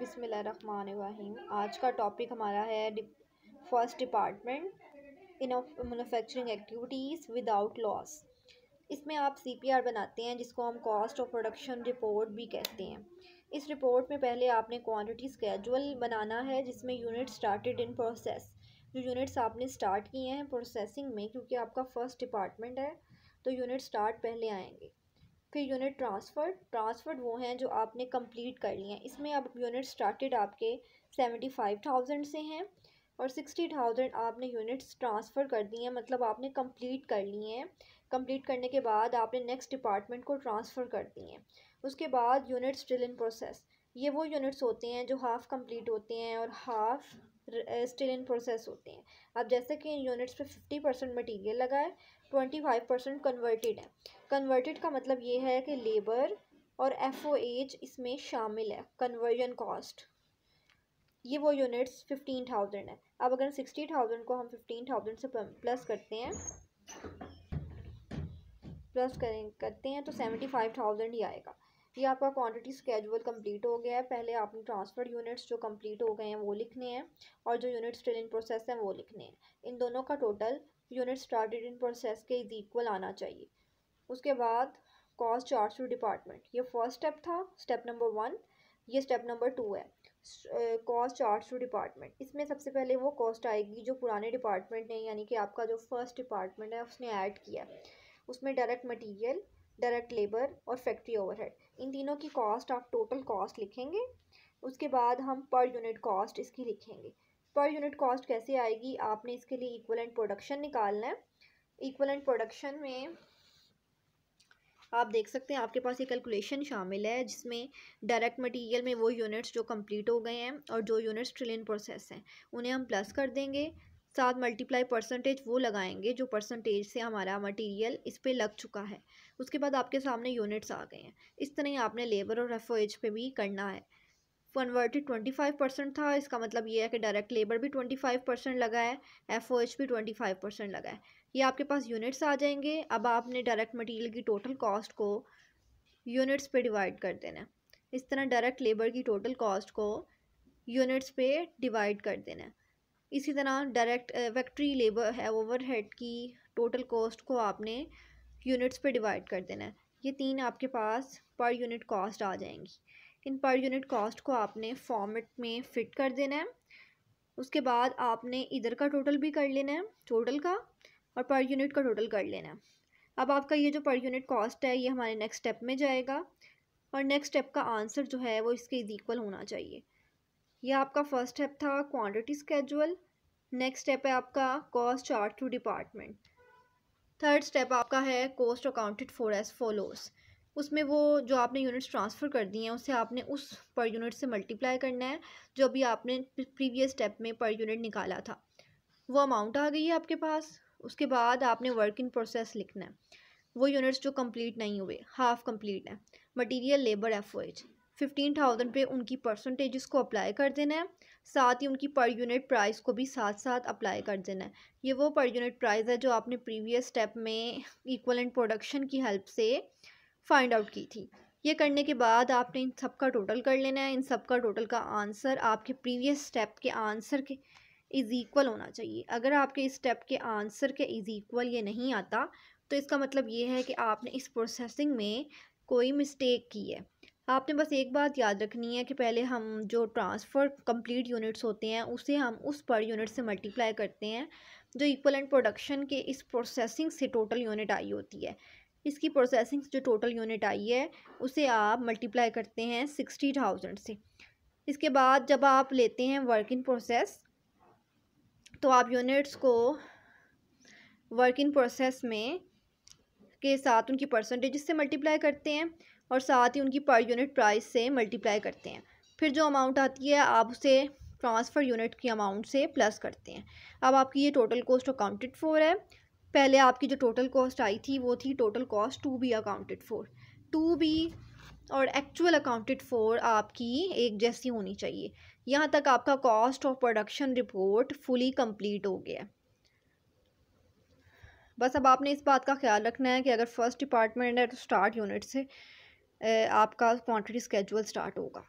बिसमीम आज का टॉपिक हमारा है first department in manufacturing activities without loss इसमें आप सीपीआर बनाते हैं जिसको हम कॉस्ट ऑफ प्रोडक्शन रिपोर्ट भी कहते हैं इस रिपोर्ट में पहले आपने क्वान्टिटी स्केजुअल बनाना है जिसमें यूनिट स्टार्टेड इन प्रोसेस जो यूनिट्स आपने स्टार्ट किए हैं प्रोसेसिंग में क्योंकि आपका फर्स्ट डिपार्टमेंट है तो यूनिट स्टार्ट पहले आएंगे फिर यूनिट ट्रांसफ़र्ड ट्रांसफ़र्ड वो हैं जो आपने कंप्लीट कर लिए हैं इसमें अब यूनिट स्टार्टेड आपके सेवेंटी फाइव थाउजेंड से हैं और सिक्सटी थाउजेंड आपने यूनिट्स ट्रांसफ़र कर दी हैं मतलब आपने कंप्लीट कर लिए हैं कंप्लीट करने के बाद आपने नेक्स्ट डिपार्टमेंट को ट्रांसफ़र कर दिए हैं उसके बाद यूनिट्स स्टिल इन प्रोसेस ये वो यूनिट्स होते हैं जो हाफ़ कम्प्लीट होते हैं और हाफ़ स्टिल इन प्रोसेस होते हैं अब जैसे कि इन यूनिट्स पे फिफ्टी परसेंट मटीरियल लगा है ट्वेंटी फाइव परसेंट कन्वर्टेड है कन्वर्टेड का मतलब ये है कि लेबर और एफ ओ एच इसमें शामिल है कन्वर्जन कॉस्ट ये वो यूनिट्स फिफ्टीन थाउजेंड है अब अगर सिक्सटी थाउजेंड को हम फिफ्टीन थाउजेंड से प्लस करते हैं प्लस करें करते हैं तो सेवेंटी फाइव थाउजेंड ही आएगा ये आपका क्वांटिटी स्केजुअल कंप्लीट हो गया है पहले आपने ट्रांसफर यूनिट्स जो कंप्लीट हो गए हैं वो लिखने हैं और जो यूनिट स्टिल इन प्रोसेस हैं वो लिखने हैं इन दोनों का total unit started in process के इज इक्वल आना चाहिए उसके बाद कॉस्ट चार्ज टू डिपार्टमेंट ये फर्स्ट स्टेप था स्टेप नंबर वन ये स्टेप नंबर टू है कॉस्ट चार्ज टू डिपार्टमेंट इसमें सबसे पहले वो कॉस्ट आएगी जो पुराने डिपार्टमेंट ने यानी कि आपका जो फर्स्ट डिपार्टमेंट है उसने ऐड किया उसमें डायरेक्ट मटीरियल डायरेक्ट लेबर और फैक्ट्री ओवरहेड इन तीनों की कॉस्ट आप टोटल कॉस्ट लिखेंगे उसके बाद हम पर यूनिट कॉस्ट इसकी लिखेंगे पर यूनिट कॉस्ट कैसे आएगी आपने इसके लिए इक्वल प्रोडक्शन निकालना है इक्वल प्रोडक्शन में आप देख सकते हैं आपके पास ये कैलकुलेशन शामिल है जिसमें डायरेक्ट मटेरियल में वो यूनिट्स जो कंप्लीट हो गए हैं और जो यूनिट्स ट्रिलियन प्रोसेस हैं उन्हें हम प्लस कर देंगे साथ मल्टीप्लाई परसेंटेज वो लगाएंगे जो परसेंटेज से हमारा मटेरियल इस पर लग चुका है उसके बाद आपके सामने यूनिट्स आ गए हैं इस तरह ही आपने लेबर और एफ पे भी करना है कन्वर्टेड ट्वेंटी फाइव परसेंट था इसका मतलब ये है कि डायरेक्ट लेबर भी ट्वेंटी फाइव परसेंट लगा है एफ ओ एच भी ट्वेंटी फाइव परसेंट लगा है ये आपके पास यूनिट्स आ जाएंगे अब आपने डायरेक्ट मटेरियल की टोटल कॉस्ट को यूनिट्स पे डिवाइड कर देना इस तरह डायरेक्ट लेबर की टोटल कॉस्ट को यूनिट्स पे डिवाइड कर देना है इसी तरह डायरेक्ट फैक्ट्री लेबर है ओवरहेड की टोटल कॉस्ट को आपने यूनिट्स पे डिवाइड कर देना है ये तीन आपके पास पर यूनिट कॉस्ट आ जाएंगी इन पर यूनिट कॉस्ट को आपने फॉर्मेट में फिट कर देना है उसके बाद आपने इधर का टोटल भी कर लेना है टोटल का और पर यूनिट का टोटल कर लेना है अब आपका ये जो पर यूनिट कॉस्ट है ये हमारे नेक्स्ट स्टेप में जाएगा और नेक्स्ट स्टेप का आंसर जो है वो इसके इज इक्वल होना चाहिए यह आपका फर्स्ट स्टेप था क्वांटिटी स्केजुअल नेक्स्ट स्टेप है आपका cost chart to department third step आपका है cost accounted for as follows उसमें वो जो आपने यूनिट्स ट्रांसफ़र कर दिए हैं उसे आपने उस पर यूनिट से मल्टीप्लाई करना है जो अभी आपने प्रीवियस स्टेप में पर यूनिट निकाला था वो अमाउंट आ गई है आपके पास उसके बाद आपने वर्क इन प्रोसेस लिखना है वो यूनिट्स जो कंप्लीट नहीं हुए हाफ़ कंप्लीट हैं material labour F fifteen thousand पे उनकी परसेंटेज को अप्लाई कर देना है साथ ही उनकी पर यूनिट प्राइस को भी साथ साथ अप्लाई कर देना है ये वो पर यूनिट प्राइस है जो आपने प्रीवियस स्टेप में एंड प्रोडक्शन की हेल्प से फाइंड आउट की थी ये करने के बाद आपने इन सब का टोटल कर लेना है इन सब का टोटल का आंसर आपके प्रीवियस स्टेप के आंसर के इज़ इक्वल होना चाहिए अगर आपके इस स्टेप के आंसर के इज़ इक्वल ये नहीं आता तो इसका मतलब ये है कि आपने इस प्रोसेसिंग में कोई मिस्टेक की है आपने बस एक बात याद रखनी है कि पहले हम जो ट्रांसफ़र कंप्लीट यूनिट्स होते हैं उसे हम उस पर यूनिट से मल्टीप्लाई करते हैं जो इक्वल एंड प्रोडक्शन के इस प्रोसेसिंग से टोटल यूनिट आई होती है इसकी प्रोसेसिंग जो टोटल यूनिट आई है उसे आप मल्टीप्लाई करते हैं सिक्सटी थाउजेंड से इसके बाद जब आप लेते हैं वर्क इन प्रोसेस तो आप यूनिट्स को वर्क इन प्रोसेस में के साथ उनकी परसेंटेज से मल्टीप्लाई करते हैं और साथ ही उनकी पर यूनिट प्राइस से मल्टीप्लाई करते हैं फिर जो अमाउंट आती है आप उसे ट्रांसफ़र यूनिट की अमाउंट से प्लस करते हैं अब आपकी ये टोटल कॉस्ट अकाउंटेड फॉर है पहले आपकी जो टोटल कॉस्ट आई थी वो थी total cost to be accounted for to be और एक्चुअल अकाउंटेड फॉर आपकी एक जैसी होनी चाहिए यहाँ तक आपका cost of production report fully complete हो गया बस अब आपने इस बात का ख्याल रखना है कि अगर फर्स्ट डिपार्टमेंट है तो स्टार्ट यूनिट से आपका क्वांटिटी स्केजुअल स्टार्ट होगा